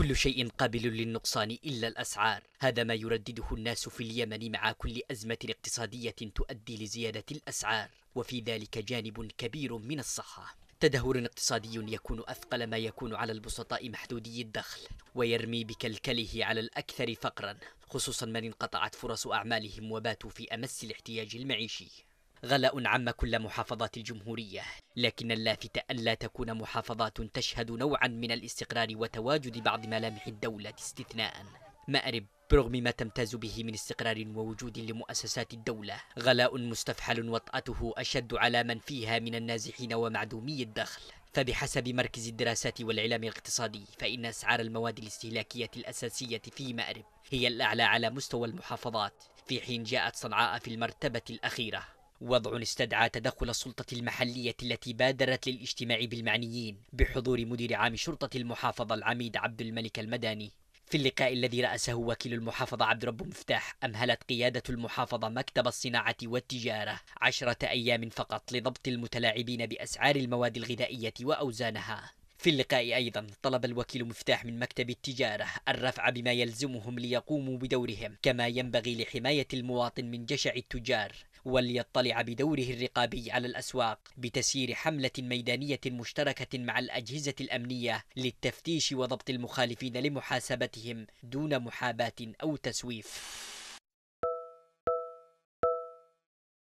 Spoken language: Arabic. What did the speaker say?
كل شيء قابل للنقصان إلا الأسعار هذا ما يردده الناس في اليمن مع كل أزمة اقتصادية تؤدي لزيادة الأسعار وفي ذلك جانب كبير من الصحة تدهور اقتصادي يكون أثقل ما يكون على البسطاء محدودي الدخل ويرمي بكلكله على الأكثر فقرا خصوصا من انقطعت فرص أعمالهم وباتوا في أمس الاحتياج المعيشي غلاء عم كل محافظات الجمهورية لكن اللافت ألا تكون محافظات تشهد نوعا من الاستقرار وتواجد بعض ملامح الدولة استثناء مأرب برغم ما تمتاز به من استقرار ووجود لمؤسسات الدولة غلاء مستفحل وطأته أشد على من فيها من النازحين ومعدومي الدخل فبحسب مركز الدراسات والإعلام الاقتصادي فإن أسعار المواد الاستهلاكية الأساسية في مأرب هي الأعلى على مستوى المحافظات في حين جاءت صنعاء في المرتبة الأخيرة وضع استدعى تدخل السلطة المحلية التي بادرت للاجتماع بالمعنيين بحضور مدير عام شرطة المحافظة العميد عبد الملك المداني في اللقاء الذي رأسه وكيل المحافظة عبد رب مفتاح أمهلت قيادة المحافظة مكتب الصناعة والتجارة عشرة أيام فقط لضبط المتلاعبين بأسعار المواد الغذائية وأوزانها في اللقاء أيضا طلب الوكيل مفتاح من مكتب التجارة الرفع بما يلزمهم ليقوموا بدورهم كما ينبغي لحماية المواطن من جشع التجار وليطلع بدوره الرقابي على الأسواق بتسيير حملة ميدانية مشتركة مع الأجهزة الأمنية للتفتيش وضبط المخالفين لمحاسبتهم دون محاباة أو تسويف